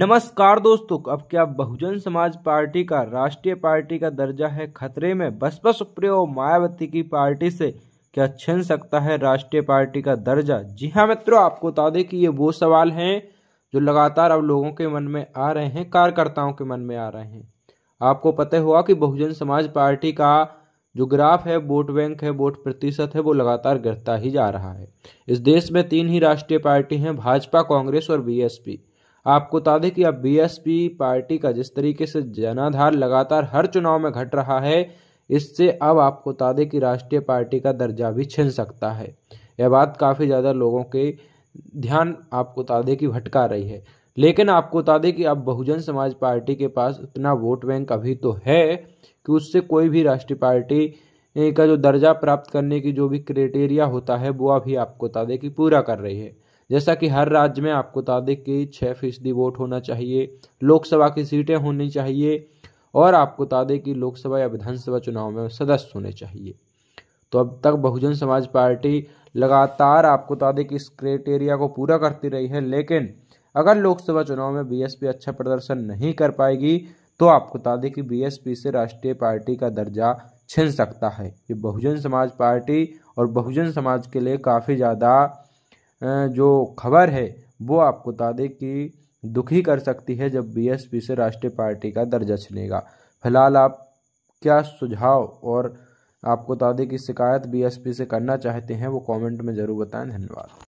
नमस्कार दोस्तों अब क्या बहुजन समाज पार्टी का राष्ट्रीय पार्टी का दर्जा है खतरे में बसपा सुप्रियो मायावती की पार्टी से क्या छिन सकता है राष्ट्रीय पार्टी का दर्जा जी हाँ मित्रों आपको बता दें कि ये वो सवाल हैं जो लगातार अब लोगों के मन में आ रहे हैं कार्यकर्ताओं के मन में आ रहे हैं आपको पता हुआ कि बहुजन समाज पार्टी का जो ग्राफ है वोट बैंक है वोट प्रतिशत है वो लगातार गिरता ही जा रहा है इस देश में तीन ही राष्ट्रीय पार्टी हैं भाजपा कांग्रेस और बीएसपी आपको बता दें कि अब बीएसपी पार्टी का जिस तरीके से जनाधार लगातार हर चुनाव में घट रहा है इससे अब आपको बता दें कि राष्ट्रीय पार्टी का दर्जा भी छिन सकता है यह बात काफ़ी ज़्यादा लोगों के ध्यान आपको बता दें कि भटका रही है लेकिन आपको बता दें कि अब बहुजन समाज पार्टी के पास उतना वोट बैंक अभी तो है कि उससे कोई भी राष्ट्रीय पार्टी का जो दर्जा प्राप्त करने की जो भी क्राइटेरिया होता है वो अभी आपको बता दें कि पूरा कर रही है जैसा कि हर राज्य में आपको बता दें कि छः फीसदी वोट होना चाहिए लोकसभा की सीटें होनी चाहिए और आपको बता दें कि लोकसभा या विधानसभा चुनाव में सदस्य होने चाहिए तो अब तक बहुजन समाज पार्टी लगातार आपको बता दें कि इस क्राइटेरिया को पूरा करती रही है लेकिन अगर लोकसभा चुनाव में बीएसपी अच्छा प्रदर्शन नहीं कर पाएगी तो आपको बता दें कि बीएसपी से राष्ट्रीय पार्टी का दर्जा छिन सकता है ये बहुजन समाज पार्टी और बहुजन समाज के लिए काफ़ी ज़्यादा जो खबर है वो आपको बता दें कि दुखी कर सकती है जब बीएसपी से राष्ट्रीय पार्टी का दर्जा छिनेगा फिलहाल आप क्या सुझाव और आपको बता दें कि शिकायत बीएसपी से करना चाहते हैं वो कमेंट में ज़रूर बताएं धन्यवाद